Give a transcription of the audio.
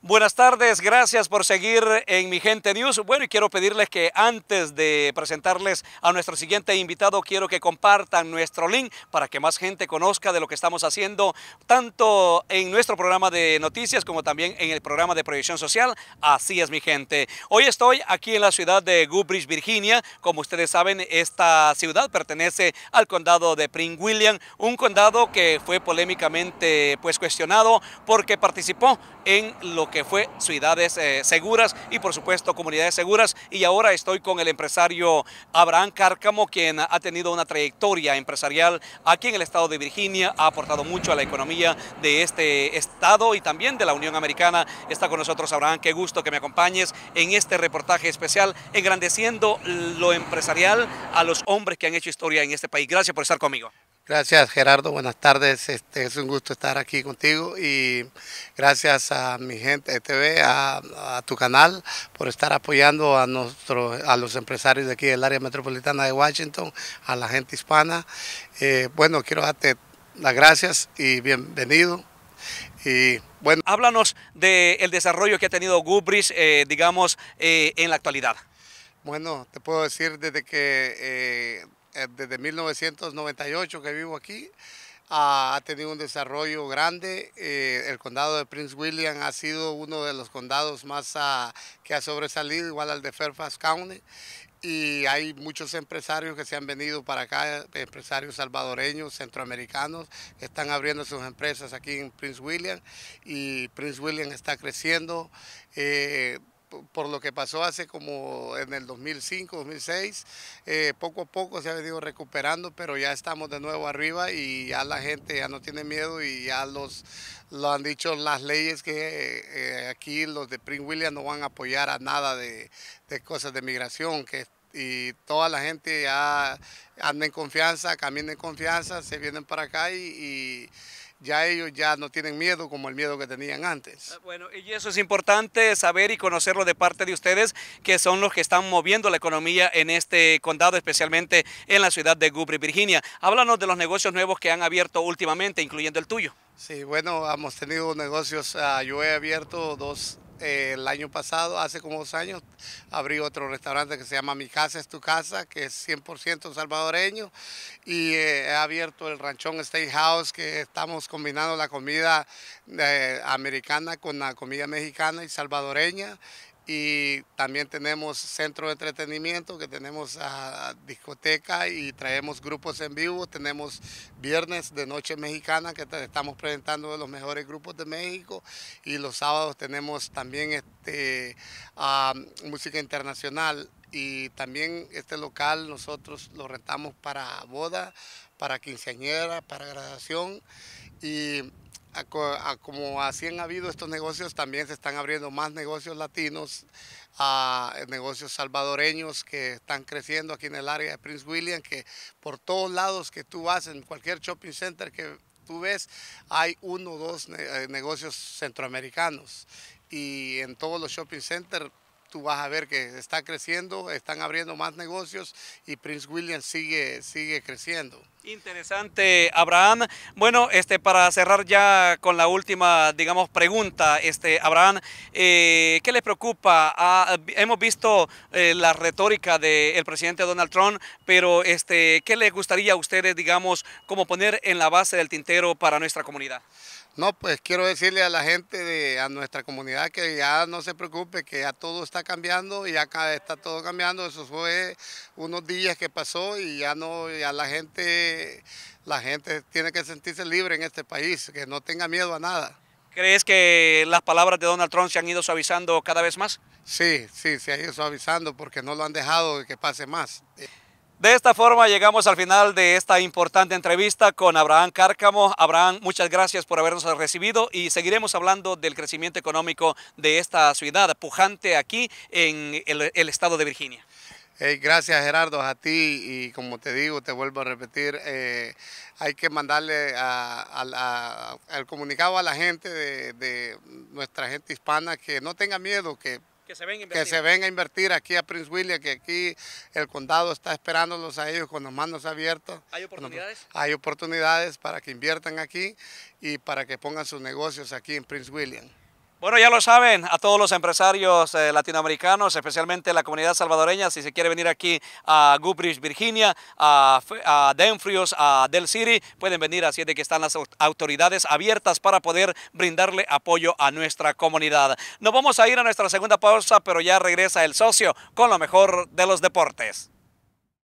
Buenas tardes, gracias por seguir en Mi Gente News. Bueno, y quiero pedirles que antes de presentarles a nuestro siguiente invitado, quiero que compartan nuestro link para que más gente conozca de lo que estamos haciendo, tanto en nuestro programa de noticias como también en el programa de proyección social. Así es, mi gente. Hoy estoy aquí en la ciudad de Goodbridge, Virginia. Como ustedes saben, esta ciudad pertenece al condado de Prince William, un condado que fue polémicamente pues, cuestionado porque participó en lo que fue ciudades eh, seguras y por supuesto comunidades seguras. Y ahora estoy con el empresario Abraham Cárcamo, quien ha tenido una trayectoria empresarial aquí en el estado de Virginia, ha aportado mucho a la economía de este estado y también de la Unión Americana. Está con nosotros Abraham, qué gusto que me acompañes en este reportaje especial, engrandeciendo lo empresarial a los hombres que han hecho historia en este país. Gracias por estar conmigo. Gracias Gerardo, buenas tardes. Este, es un gusto estar aquí contigo y gracias a mi gente de TV, a, tu canal, por estar apoyando a, nuestro, a los empresarios de aquí del área metropolitana de Washington, a la gente hispana. Eh, bueno, quiero darte las gracias y bienvenido. Y bueno. Háblanos del desarrollo que ha tenido Gubris, eh, digamos, eh, en la actualidad. Bueno, te puedo decir desde que eh, desde 1998 que vivo aquí. Ah, ha tenido un desarrollo grande. Eh, el condado de Prince William ha sido uno de los condados más ah, que ha sobresalido, igual al de Fairfax County. Y hay muchos empresarios que se han venido para acá, empresarios salvadoreños, centroamericanos, que están abriendo sus empresas aquí en Prince William. Y Prince William está creciendo. Eh, por lo que pasó hace como en el 2005, 2006, eh, poco a poco se ha venido recuperando, pero ya estamos de nuevo arriba y ya la gente ya no tiene miedo y ya los, lo han dicho las leyes que eh, eh, aquí los de Prince William no van a apoyar a nada de, cosas de migración, que y toda la gente ya anda en confianza, camina en confianza, se vienen para acá y, ya ellos ya no tienen miedo como el miedo que tenían antes. Ah, bueno, y eso es importante saber y conocerlo de parte de ustedes, que son los que están moviendo la economía en este condado, especialmente en la ciudad de Gubri, Virginia. Háblanos de los negocios nuevos que han abierto últimamente, incluyendo el tuyo. Sí, bueno, hemos tenido negocios, yo he abierto dos eh, el año pasado, hace como dos años, abrí otro restaurante que se llama Mi Casa es tu Casa, que es 100% salvadoreño. Y eh, he abierto el Ranchón State House, que estamos combinando la comida eh, americana con la comida mexicana y salvadoreña y también tenemos centro de entretenimiento, que tenemos a ah, discoteca y traemos grupos en vivo. Tenemos viernes de Noche Mexicana, que estamos presentando los mejores grupos de México. Y los sábados tenemos también este, ah, música internacional. Y también este local nosotros lo rentamos para boda, para quinceañera, para graduación. Y como así han habido estos negocios, también se están abriendo más negocios latinos, negocios salvadoreños que están creciendo aquí en el área de Prince William, que por todos lados que tú vas, en cualquier shopping center que tú ves, hay uno o dos eh, negocios centroamericanos. Y en todos los shopping centers tú vas a ver que está creciendo, están abriendo más negocios y Prince William sigue, sigue creciendo. Interesante, Abraham. Bueno, este, para cerrar ya con la última, digamos, pregunta, este, Abraham, eh, ¿qué le preocupa? Ah, hemos visto eh, la retórica del presidente Donald Trump, pero este, ¿qué le gustaría a ustedes, digamos, como poner en la base del tintero para nuestra comunidad? No, pues quiero decirle a la gente, de, a nuestra comunidad, que ya no se preocupe, que ya todo está cambiando y acá está todo cambiando. Eso fue unos días que pasó y ya no, ya la gente, la gente tiene que sentirse libre en este país, que no tenga miedo a nada. ¿Crees que las palabras de Donald Trump se han ido suavizando cada vez más? Sí, sí, se ha ido suavizando porque no lo han dejado que pase más. De esta forma llegamos al final de esta importante entrevista con Abraham Cárcamo. Abraham, muchas gracias por habernos recibido y seguiremos hablando del crecimiento económico de esta ciudad pujante aquí en el, estado de Virginia. gracias Gerardo, a ti y como te digo, te vuelvo a repetir, eh, hay que mandarle al comunicado a la gente de, de nuestra gente hispana que no tenga miedo, que que se vengan a invertir. aquí a Prince William, que aquí el condado está esperándolos a ellos con los manos abiertos ¿Hay oportunidades? hay oportunidades para que inviertan aquí y para que pongan sus negocios aquí en Prince William. Bueno, ya lo saben, a todos los empresarios eh, latinoamericanos, especialmente la comunidad salvadoreña, si se quiere venir aquí a Goodbridge, Virginia, a, a a Del City, pueden venir, así es de que están las autoridades abiertas para poder brindarle apoyo a nuestra comunidad. Nos vamos a ir a nuestra segunda pausa, pero ya regresa el socio con lo mejor de los deportes.